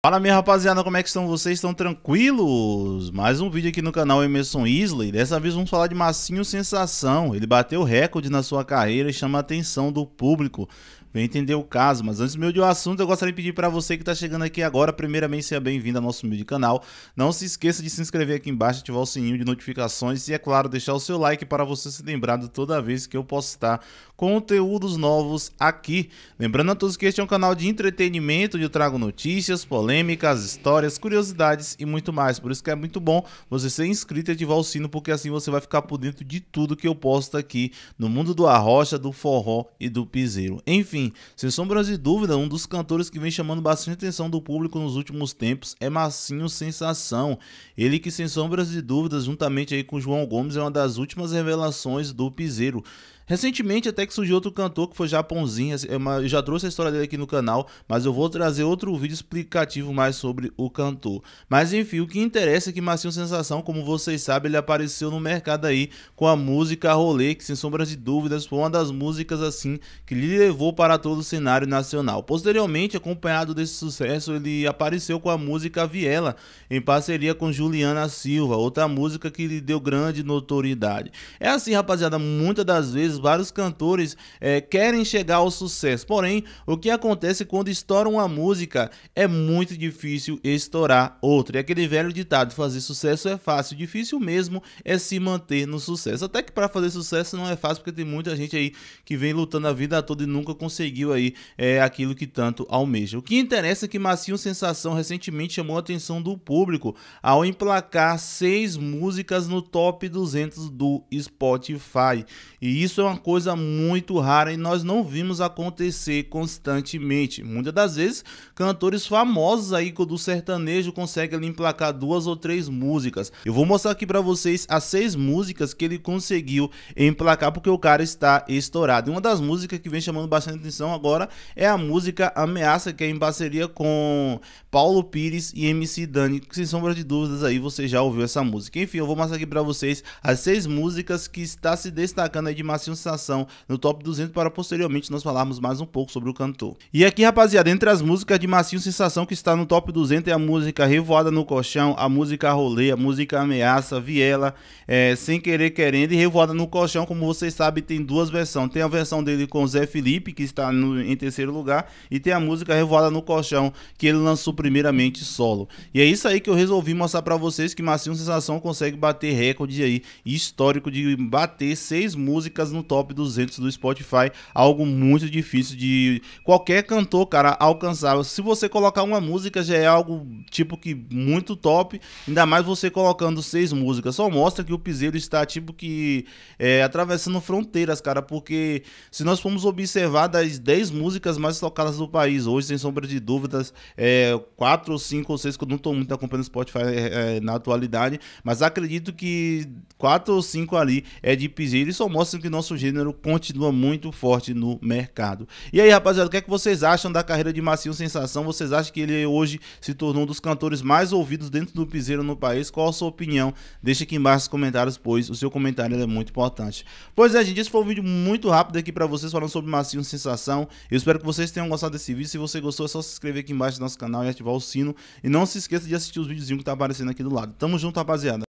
Fala minha rapaziada, como é que estão vocês? Estão tranquilos? Mais um vídeo aqui no canal Emerson Isley. Dessa vez vamos falar de Massinho Sensação. Ele bateu recorde na sua carreira e chama a atenção do público. Vem entender o caso, mas antes do meu de o assunto, eu gostaria de pedir para você que está chegando aqui agora, primeiramente, seja bem-vindo ao nosso humilde canal. Não se esqueça de se inscrever aqui embaixo, ativar o sininho de notificações e, é claro, deixar o seu like para você ser lembrado toda vez que eu postar conteúdos novos aqui. Lembrando a todos que este é um canal de entretenimento, onde eu trago notícias, polêmicas, histórias, curiosidades e muito mais. Por isso que é muito bom você ser inscrito e ativar o sino, porque assim você vai ficar por dentro de tudo que eu posto aqui no mundo do arrocha, do forró e do piseiro. Enfim, enfim, sem sombras de dúvida, um dos cantores que vem chamando bastante atenção do público nos últimos tempos é Massinho Sensação. Ele que, sem sombras de dúvidas, juntamente aí com João Gomes, é uma das últimas revelações do Piseiro. Recentemente até que surgiu outro cantor que foi Japãozinho, assim, é eu já trouxe a história dele aqui no canal, mas eu vou trazer outro vídeo explicativo mais sobre o cantor. Mas enfim, o que interessa é que Marcinho Sensação, como vocês sabem, ele apareceu no mercado aí com a música Rolê, que sem sombras de dúvidas foi uma das músicas assim que lhe levou para todo o cenário nacional. Posteriormente, acompanhado desse sucesso, ele apareceu com a música Viela, em parceria com Juliana Silva, outra música que lhe deu grande notoriedade. É assim, rapaziada, muitas das vezes artistas, vários cantores é, querem chegar ao sucesso. Porém, o que acontece quando estouram uma música é muito difícil estourar outra. E aquele velho ditado: fazer sucesso é fácil, difícil mesmo é se manter no sucesso. Até que para fazer sucesso não é fácil, porque tem muita gente aí que vem lutando a vida toda e nunca conseguiu aí é, aquilo que tanto almeja. O que interessa é que Macio Sensação recentemente chamou a atenção do público ao emplacar seis músicas no top 200 do Spotify. E isso é uma coisa muito rara e nós não vimos acontecer constantemente. Muitas das vezes, cantores famosos aí do sertanejo conseguem emplacar duas ou três músicas. Eu vou mostrar aqui para vocês as seis músicas que ele conseguiu emplacar porque o cara está estourado. E uma das músicas que vem chamando bastante atenção agora é a música Ameaça, que é em parceria com Paulo Pires e MC Dani. Sem sombra de dúvidas aí você já ouviu essa música. Enfim, eu vou mostrar aqui para vocês as seis músicas que está se destacando aí de Marcinho sensação no top 200 para posteriormente nós falarmos mais um pouco sobre o cantor. E aqui, rapaziada, entre as músicas de Macio Sensação que está no top 200 é a música Revoada no Colchão, a música Rolê, a música Ameaça, Viela, é, Sem Querer Querendo e Revoada no Colchão, como vocês sabem, tem duas versões. Tem a versão dele com Zé Felipe, que está no, em terceiro lugar, e tem a música Revoada no Colchão, que ele lançou primeiramente solo. E é isso aí que eu resolvi mostrar para vocês que Macio Sensação consegue bater recorde aí histórico de bater seis músicas no no top 200 do Spotify, algo muito difícil de qualquer cantor, cara, alcançar. Se você colocar uma música já é algo tipo que muito top, ainda mais você colocando seis músicas. Só mostra que o Piseiro está tipo que é, atravessando fronteiras, cara, porque se nós formos observar das 10 músicas mais tocadas do país hoje, sem sombra de dúvidas, é, quatro ou cinco ou seis que eu não estou muito acompanhando o Spotify é, é, na atualidade, mas acredito que quatro ou cinco ali é de Piseiro e só mostra que nós nosso gênero continua muito forte no mercado. E aí, rapaziada, o que é que vocês acham da carreira de Massinho Sensação? Vocês acham que ele hoje se tornou um dos cantores mais ouvidos dentro do piseiro no país? Qual a sua opinião? Deixa aqui embaixo nos comentários, pois o seu comentário é muito importante. Pois é, gente, esse foi um vídeo muito rápido aqui para vocês falando sobre Massinho Sensação. Eu espero que vocês tenham gostado desse vídeo. Se você gostou, é só se inscrever aqui embaixo no nosso canal e ativar o sino. E não se esqueça de assistir os videozinhos que tá aparecendo aqui do lado. Tamo junto, rapaziada.